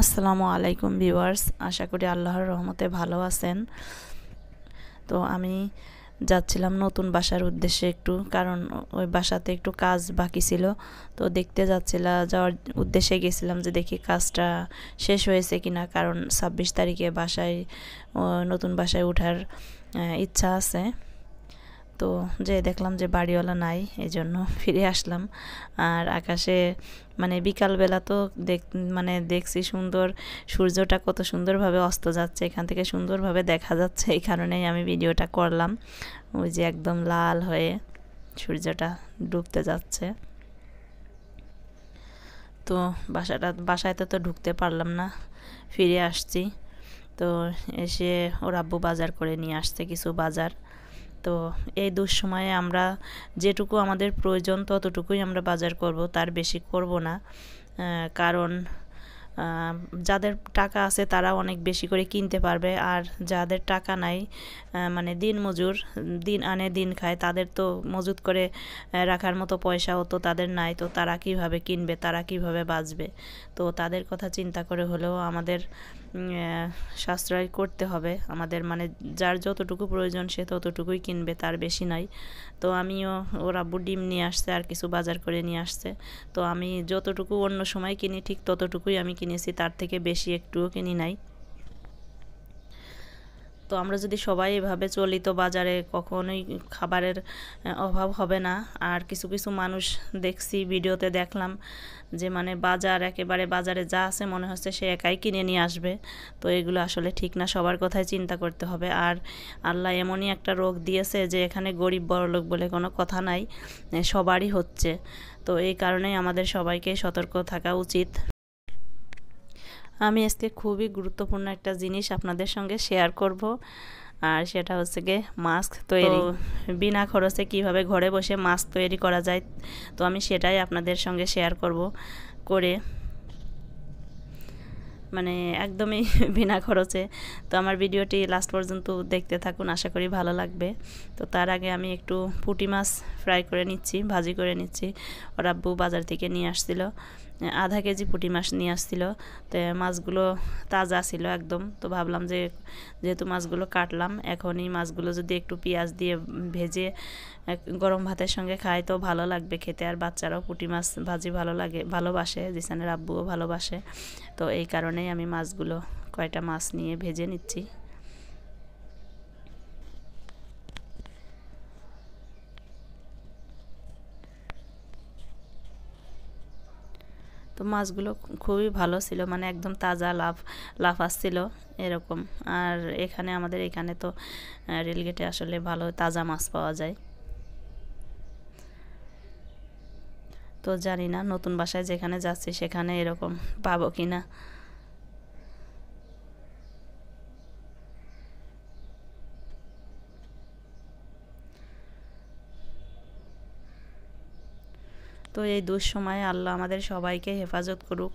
আসসালামু আলাইকুম ভিউয়ার্স আশা করি আল্লাহর রহমতে ভালো আছেন তো আমি যাচ্ছিলাম নতুন বাসার উদ্দেশ্যে একটু কারণ ওই বাসাতে একটু কাজ বাকি ছিল তো দেখতে যাচ্ছিলাম যাওয়ার উদ্দেশ্যে গেছিলাম যে দেখি কাজটা শেষ হয়েছে কিনা কারণ ছাব্বিশ তারিখে বাসায় নতুন বাসায় ওঠার ইচ্ছা আছে তো যে দেখলাম যে বাড়িওয়ালা নাই এই জন্য ফিরে আসলাম আর আকাশে মানে বিকালবেলা তো দেখ মানে দেখছি সুন্দর সূর্যটা কত সুন্দরভাবে অস্ত যাচ্ছে এখান থেকে সুন্দরভাবে দেখা যাচ্ছে এই কারণেই আমি ভিডিওটা করলাম ওই যে একদম লাল হয়ে সূর্যটা ডুবতে যাচ্ছে তো বাসাটা বাসায় তো ঢুকতে পারলাম না ফিরে আসছি তো এসে ওর আব্বু বাজার করে নিয়ে আসছে কিছু বাজার তো এই দুঃসময়ে আমরা যেটুকু আমাদের প্রয়োজন ততটুকুই আমরা বাজার করব তার বেশি করব না কারণ যাদের টাকা আছে তারা অনেক বেশি করে কিনতে পারবে আর যাদের টাকা নাই মানে দিন মজুর দিন আনে দিন খায় তাদের তো মজুত করে রাখার মতো পয়সাও তো তাদের নাই তো তারা কিভাবে কিনবে তারা কিভাবে বাঁচবে তো তাদের কথা চিন্তা করে হলেও আমাদের সাশ্রয় করতে হবে আমাদের মানে যার যতটুকু প্রয়োজন সে ততটুকুই কিনবে তার বেশি নাই তো আমিও ওরা আব্বু ডিম নিয়ে আসছে আর কিছু বাজার করে নিয়ে আসছে তো আমি যতটুকু অন্য সময় কিনি ঠিক ততটুকুই আমি কিনেছি তার থেকে বেশি একটুও কিনি নাই তো আমরা যদি সবাই এভাবে চলি তো বাজারে কখনোই খাবারের অভাব হবে না আর কিছু কিছু মানুষ দেখছি ভিডিওতে দেখলাম যে মানে বাজার একেবারে বাজারে যা আছে মনে হচ্ছে সে একাই কিনে নিয়ে আসবে তো এগুলো আসলে ঠিক না সবার কথাই চিন্তা করতে হবে আর আল্লাহ এমনই একটা রোগ দিয়েছে যে এখানে গরিব বড়লোক বলে কোনো কথা নাই সবারই হচ্ছে তো এই কারণেই আমাদের সবাইকে সতর্ক থাকা উচিত আমি আজকে খুবই গুরুত্বপূর্ণ একটা জিনিস আপনাদের সঙ্গে শেয়ার করব আর সেটা হচ্ছে গিয়ে মাস্ক তৈরি বিনা খরচে কিভাবে ঘরে বসে মাস্ক তৈরি করা যায় তো আমি সেটাই আপনাদের সঙ্গে শেয়ার করব করে মানে একদমই বিনা খরচে তো আমার ভিডিওটি লাস্ট পর্যন্ত দেখতে থাকুন আশা করি ভালো লাগবে তো তার আগে আমি একটু পুটি মাছ ফ্রাই করে নিচ্ছি ভাজি করে নিচ্ছি ওর আব্বু বাজার থেকে নিয়ে আসছিল আধা কেজি পুঁটি মাছ নিয়ে আসছিল তো মাছগুলো তাজা ছিল একদম তো ভাবলাম যে যেহেতু মাছগুলো কাটলাম এখনই মাছগুলো যদি একটু পেঁয়াজ দিয়ে ভেজে গরম ভাতের সঙ্গে খাই তো ভালো লাগবে খেতে আর বাচ্চারাও পুঁটি মাছ ভাজি ভালো লাগে ভালোবাসে জিসানের আব্বুও ভালোবাসে তো এই কারণেই আমি মাছগুলো কয়টা মাছ নিয়ে ভেজে নিচ্ছি মাছগুলো খুবই ভালো ছিল মানে একদম তাজা লাভ লাভ আসছিল এরকম আর এখানে আমাদের এখানে তো রেলগেটে আসলে ভালো তাজা মাছ পাওয়া যায় তো জানি না নতুন বাসায় যেখানে যাচ্ছি সেখানে এরকম পাবো কি না তো এই দুঃসময়ে আল্লাহ আমাদের সবাইকে হেফাজত করুক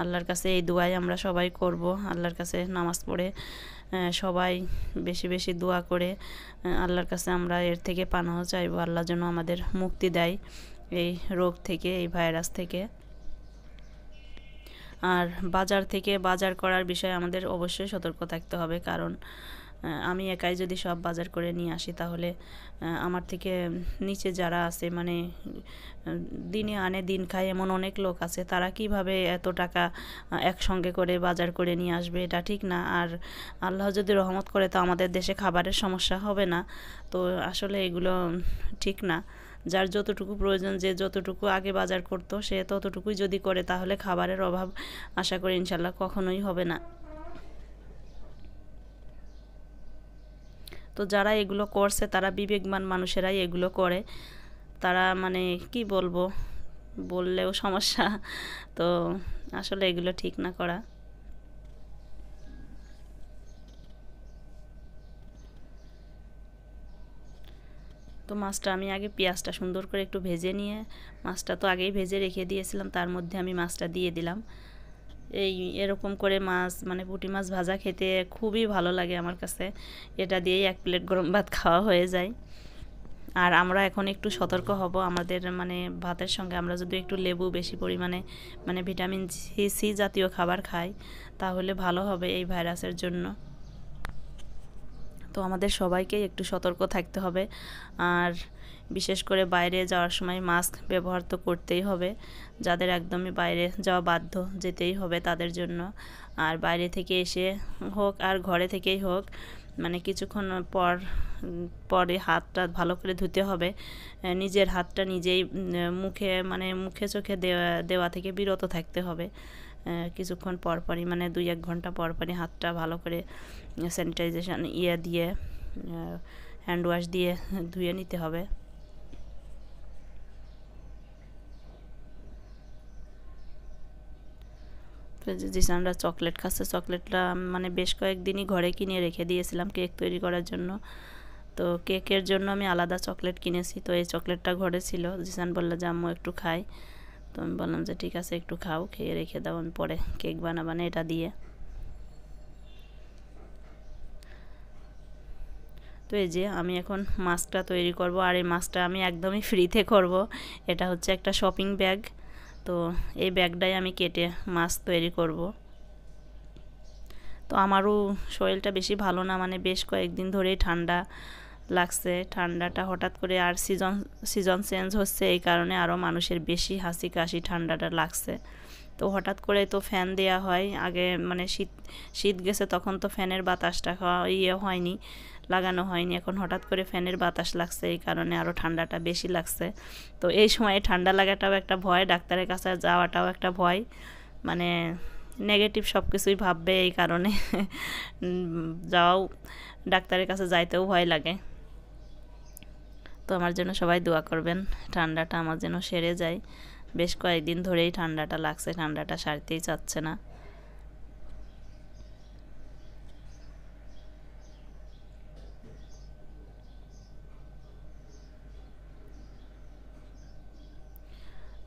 আল্লাহর কাছে এই দোয়াই আমরা সবাই করব আল্লাহর কাছে নামাজ পড়ে সবাই বেশি বেশি দোয়া করে আল্লাহর কাছে আমরা এর থেকে পানাহ চাইবো আল্লাহ যেন আমাদের মুক্তি দেয় এই রোগ থেকে এই ভাইরাস থেকে আর বাজার থেকে বাজার করার বিষয়ে আমাদের অবশ্যই সতর্ক থাকতে হবে কারণ আমি একাই যদি সব বাজার করে নিয়ে আসি তাহলে আমার থেকে নিচে যারা আছে মানে দিনে আনে দিন খায় এমন অনেক লোক আছে তারা কিভাবে এত টাকা একসঙ্গে করে বাজার করে নিয়ে আসবে এটা ঠিক না আর আল্লাহ যদি রহমত করে তো আমাদের দেশে খাবারের সমস্যা হবে না তো আসলে এগুলো ঠিক না যার যতটুকু প্রয়োজন যে যতটুকু আগে বাজার করতো সে ততটুকুই যদি করে তাহলে খাবারের অভাব আশা করি ইনশাল্লাহ কখনোই হবে না তো যারা এগুলো করছে তারা বিবেকমান মানুষেরাই এগুলো করে তারা মানে কি বলবো বললেও সমস্যা তো আসলে এগুলো ঠিক না করা তো মাছটা আমি আগে পেঁয়াজটা সুন্দর করে একটু ভেজে নিয়ে মাছটা তো আগেই ভেজে রেখে দিয়েছিলাম তার মধ্যে আমি মাছটা দিয়ে দিলাম এই এরকম করে মাছ মানে পুঁটি মাছ ভাজা খেতে খুবই ভালো লাগে আমার কাছে এটা দিয়েই এক প্লেট গরম ভাত খাওয়া হয়ে যায় আর আমরা এখন একটু সতর্ক হব আমাদের মানে ভাতের সঙ্গে আমরা যদি একটু লেবু বেশি পরিমাণে মানে ভিটামিন সি সি জাতীয় খাবার খাই তাহলে ভালো হবে এই ভাইরাসের জন্য তো আমাদের সবাইকেই একটু সতর্ক থাকতে হবে আর বিশেষ করে বাইরে যাওয়ার সময় মাস্ক ব্যবহার তো করতেই হবে যাদের একদমই বাইরে যাওয়া বাধ্য যেতেই হবে তাদের জন্য আর বাইরে থেকে এসে হোক আর ঘরে থেকেই হোক মানে কিছুক্ষণ পর পরে হাতটা ভালো করে ধুতে হবে নিজের হাতটা নিজেই মুখে মানে মুখে চোখে দেওয়া দেওয়া থেকে বিরত থাকতে হবে কিছুক্ষণ পরপরই মানে দুই এক ঘন্টা পরপরই হাতটা ভালো করে স্যানিটাইজেশান ইয়ে দিয়ে হ্যান্ড ওয়াশ দিয়ে ধুয়ে নিতে হবে জিসানরা চকলেট খাচ্ছে চকলেটটা মানে বেশ কয়েকদিনই ঘরে কিনে রেখে দিয়েছিলাম কেক তৈরি করার জন্য তো কেকের জন্য আমি আলাদা চকলেট কিনেছি তো এই চকলেটটা ঘরে ছিল জিসান বললো যে আম্মু একটু খাই তো আমি বললাম যে ঠিক আছে একটু খাও খেয়ে রেখে দাও আমি পরে কেক বানাবানে এটা দিয়ে তো এই যে আমি এখন মাস্কটা তৈরি করব আর এই মাস্কটা আমি একদমই ফ্রিতে করব এটা হচ্ছে একটা শপিং ব্যাগ তো এই ব্যাগটাই আমি কেটে মাছ তৈরি করব তো আমারও শরীরটা বেশি ভালো না মানে বেশ কয়েকদিন ধরেই ঠান্ডা লাগছে ঠান্ডাটা হঠাৎ করে আর সিজন সিজন চেঞ্জ হচ্ছে এই কারণে আরও মানুষের বেশি হাসি কাশি ঠান্ডাটা লাগছে তো হঠাৎ করে তো ফ্যান দেয়া হয় আগে মানে শীত শীত গেছে তখন তো ফ্যানের বাতাসটা ইয়ে হয়নি লাগানো হয়নি এখন হঠাৎ করে ফ্যানের বাতাস লাগছে এই কারণে আরও ঠান্ডাটা বেশি লাগছে তো এই সময়ে ঠান্ডা লাগাটাও একটা ভয় ডাক্তারের কাছে যাওয়াটাও একটা ভয় মানে নেগেটিভ সব কিছুই ভাববে এই কারণে যাওয়াও ডাক্তারের কাছে যাইতেও ভয় লাগে তো আমার জন্য সবাই দোয়া করবেন ঠান্ডাটা আমার যেন সেরে যায় বেশ কয়েকদিন ধরেই ঠান্ডাটা লাগছে ঠান্ডাটা সারতেই চাচ্ছে না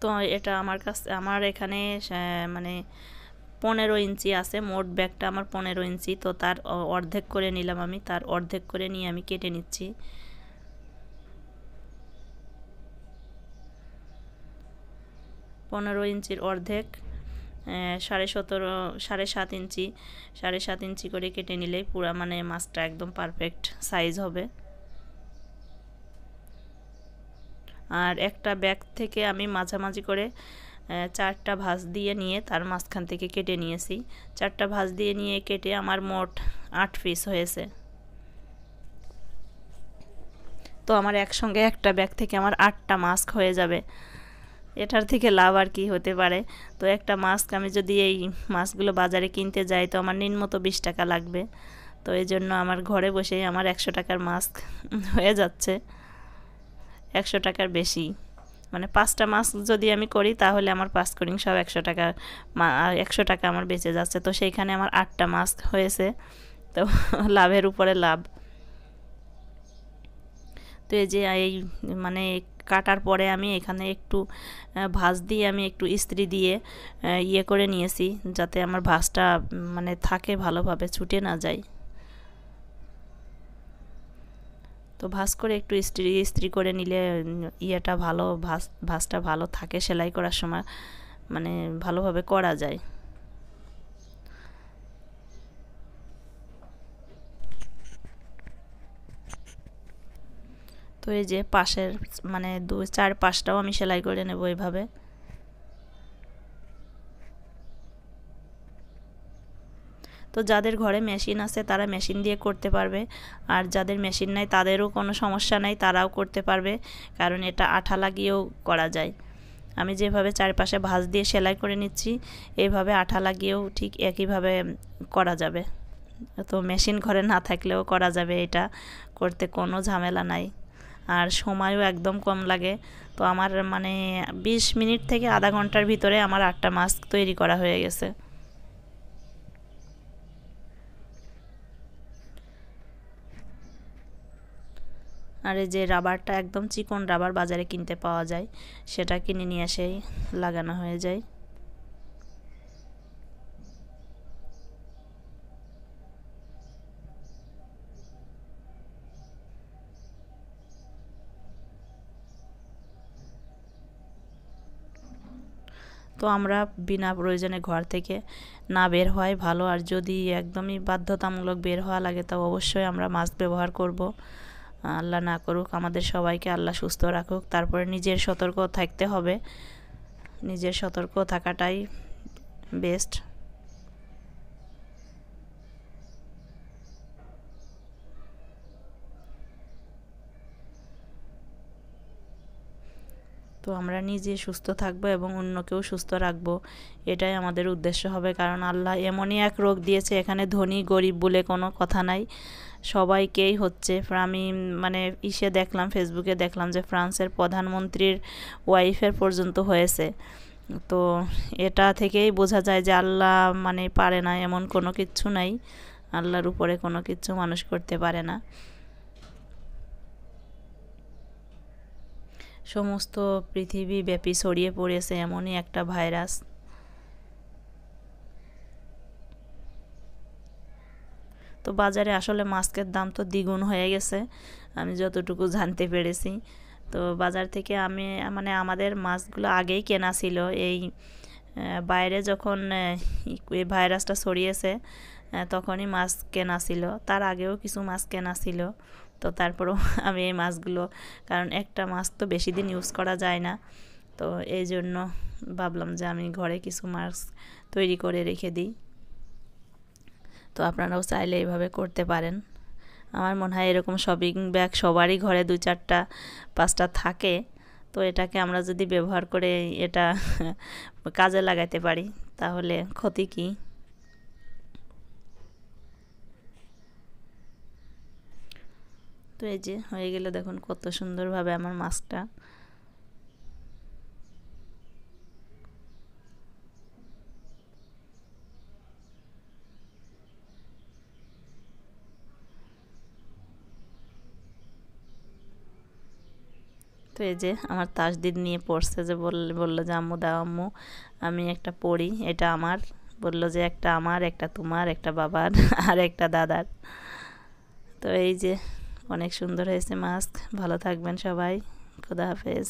তো এটা আমার কাছে আমার এখানে মানে পনেরো ইঞ্চি আছে মোট ব্যাগটা আমার পনেরো ইঞ্চি তো তার অর্ধেক করে নিলাম আমি তার অর্ধেক করে নিয়ে আমি কেটে নিচ্ছি পনেরো ইঞ্চির অর্ধেক সাড়ে সতেরো সাড়ে সাত ইঞ্চি সাড়ে সাত ইঞ্চি করে কেটে নিলে পুরা মানে মাছটা একদম পারফেক্ট সাইজ হবে আর একটা ব্যাগ থেকে আমি মাঝামাঝি করে চারটা ভাঁজ দিয়ে নিয়ে তার মাঝখান থেকে কেটে নিয়েছি চারটা ভাঁজ দিয়ে নিয়ে কেটে আমার মোট আট পিস হয়েছে তো আমার একসঙ্গে একটা ব্যাগ থেকে আমার আটটা মাস্ক হয়ে যাবে এটার থেকে লাভ আর কি হতে পারে তো একটা মাস্ক আমি যদি এই মাস্কগুলো বাজারে কিনতে যাই তো আমার নিম্নত বিশ টাকা লাগবে তো এই জন্য আমার ঘরে বসেই আমার একশো টাকার মাস্ক হয়ে যাচ্ছে একশো টাকার বেশি মানে পাঁচটা মাস্ক যদি আমি করি তাহলে আমার পাস করিং সব একশো টাকা একশো টাকা আমার বেঁচে যাচ্ছে তো সেইখানে আমার আটটা মাস্ক হয়েছে তো লাভের উপরে লাভ তো এই যে এই মানে কাটার পরে আমি এখানে একটু ভাজ দিয়ে আমি একটু ইস্ত্রি দিয়ে ইয়ে করে নিয়েছি যাতে আমার ভাজটা মানে থাকে ভালোভাবে ছুটে না যায় তো ভাঁজ করে একটু ইস্ত্রি ইস্ত্রি করে নিলে ইয়েটা ভালো ভাজ ভাজটা ভালো থাকে সেলাই করার সময় মানে ভালোভাবে করা যায় তো এই যে পাশের মানে দু চার পাশটাও আমি সেলাই করে নেব এইভাবে তো যাদের ঘরে মেশিন আছে তারা মেশিন দিয়ে করতে পারবে আর যাদের মেশিন নাই তাদেরও কোনো সমস্যা নাই তারাও করতে পারবে কারণ এটা আঠা লাগিয়েও করা যায় আমি যেভাবে চারপাশে ভাঁজ দিয়ে সেলাই করে নিচ্ছি এইভাবে আঠা লাগিয়েও ঠিক একইভাবে করা যাবে তো মেশিন ঘরে না থাকলেও করা যাবে এটা করতে কোনো ঝামেলা নাই আর সময়ও একদম কম লাগে তো আমার মানে ২০ মিনিট থেকে আধা ঘন্টার ভিতরে আমার আটটা মাস্ক তৈরি করা হয়ে গেছে আর এই যে রাবারটা একদম চিকন রাবার বাজারে কিনতে পাওয়া যায় সেটা কিনে নিয়ে এসেই লাগানো হয়ে যায় তো আমরা বিনা প্রয়োজনে ঘর থেকে না বের হয় ভালো আর যদি একদমই বাধ্যতামূলক বের হওয়া লাগে তা অবশ্যই আমরা মাস্ক ব্যবহার করব আল্লাহ না করুক আমাদের সবাইকে আল্লাহ সুস্থ রাখুক তারপরে নিজের সতর্ক থাকতে হবে নিজের সতর্ক থাকাটাই বেস্ট তো আমরা নিজে সুস্থ থাকবো এবং অন্যকেও সুস্থ রাখবো এটাই আমাদের উদ্দেশ্য হবে কারণ আল্লাহ এমনই এক রোগ দিয়েছে এখানে ধনী গরিব বলে কোনো কথা নাই সবাইকেই হচ্ছে আমি মানে ইসে দেখলাম ফেসবুকে দেখলাম যে ফ্রান্সের প্রধানমন্ত্রীর ওয়াইফের পর্যন্ত হয়েছে তো এটা থেকেই বোঝা যায় যে আল্লাহ মানে পারে না এমন কোনো কিছু নাই আল্লাহর উপরে কোনো কিছু মানুষ করতে পারে না সমস্ত পৃথিবীব্যাপী ছড়িয়ে পড়েছে এমনই একটা ভাইরাস তো বাজারে আসলে মাস্কের দাম তো দ্বিগুণ হয়ে গেছে আমি যতটুকু জানতে পেরেছি তো বাজার থেকে আমি মানে আমাদের মাছগুলো আগেই কেনা ছিল এই বাইরে যখন এই ভাইরাসটা ছড়িয়েছে তখনই মাছ কেনা ছিল তার আগেও কিছু মাছ কেনা ছিল তো তারপরও আমি এই মাছগুলো কারণ একটা মাছ তো বেশি দিন ইউজ করা যায় না তো এই জন্য ভাবলাম যে আমি ঘরে কিছু মাছ তৈরি করে রেখে দিই তো আপনারাও চাইলে এইভাবে করতে পারেন আমার মনে হয় এরকম শপিং ব্যাগ সবারই ঘরে দু চারটা পাঁচটা থাকে তো এটাকে আমরা যদি ব্যবহার করে এটা কাজে লাগাতে পারি তাহলে ক্ষতি কী তো এই যে হয়ে গেলে দেখুন কত সুন্দরভাবে আমার মাস্কটা তো এই যে আমার তাসদিদ নিয়ে পড়ছে যে বললো যে আম্মু দাও আম্মু আমি একটা পড়ি এটা আমার বললো যে একটা আমার একটা তোমার একটা বাবার আর একটা দাদার তো এই যে অনেক সুন্দর হয়েছে মাস্ক ভালো থাকবেন সবাই খুদা হাফেজ